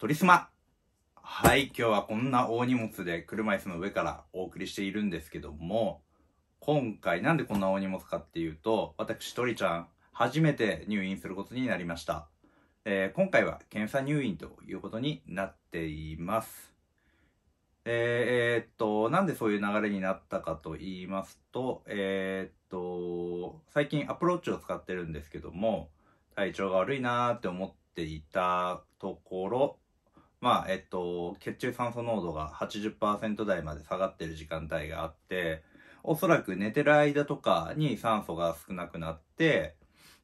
トリスマはい、今日はこんな大荷物で車椅子の上からお送りしているんですけども、今回なんでこんな大荷物かっていうと、私トリちゃん、初めて入院することになりました。えー、今回は検査入院ということになっています。えー、っと、なんでそういう流れになったかと言いますと、えっと、最近アプローチを使ってるんですけども、体調が悪いなーって思っていたところ、まあ、えっと、血中酸素濃度が80%台まで下がってる時間帯があって、おそらく寝てる間とかに酸素が少なくなって、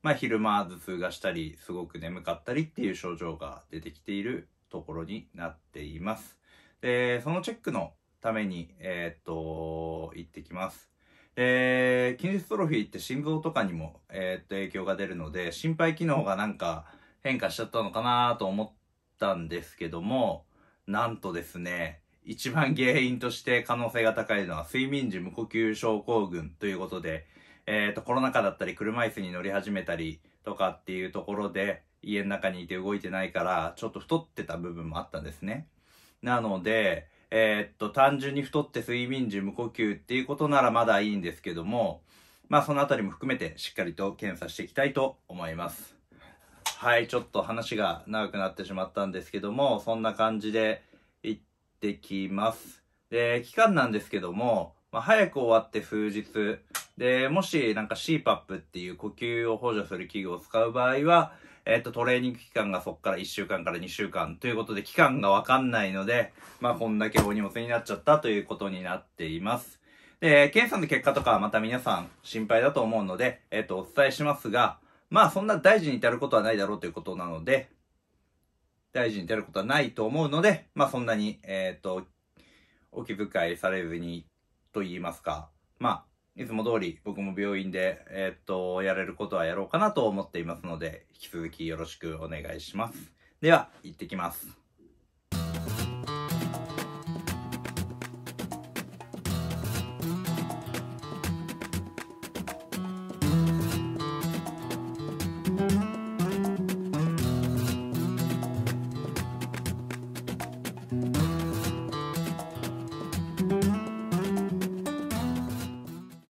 まあ、昼間頭痛がしたり、すごく眠かったりっていう症状が出てきているところになっています。で、そのチェックのために、えー、っと、行ってきます。で、筋トロフィーって心臓とかにも、えー、っと、影響が出るので、心肺機能がなんか変化しちゃったのかなと思っったんですけども、なんとですね、一番原因として可能性が高いのは睡眠時無呼吸症候群ということで、えっ、ー、と、コロナ禍だったり車椅子に乗り始めたりとかっていうところで、家の中にいて動いてないから、ちょっと太ってた部分もあったんですね。なので、えー、っと、単純に太って睡眠時無呼吸っていうことならまだいいんですけども、まあそのあたりも含めてしっかりと検査していきたいと思います。はい、ちょっと話が長くなってしまったんですけども、そんな感じで行ってきます。で、期間なんですけども、まあ、早く終わって数日、で、もしなんか CPAP っていう呼吸を補助する器具を使う場合は、えっ、と、トレーニング期間がそこから1週間から2週間ということで、期間がわかんないので、まあ、こんだけお荷物になっちゃったということになっています。で、検査の結果とかまた皆さん心配だと思うので、えっ、と、お伝えしますが、まあそんな大事に至ることはないだろうということなので、大事に至ることはないと思うので、まあそんなに、えっ、ー、と、お気遣いされずにと言いますか、まあ、いつも通り僕も病院で、えっ、ー、と、やれることはやろうかなと思っていますので、引き続きよろしくお願いします。では、行ってきます。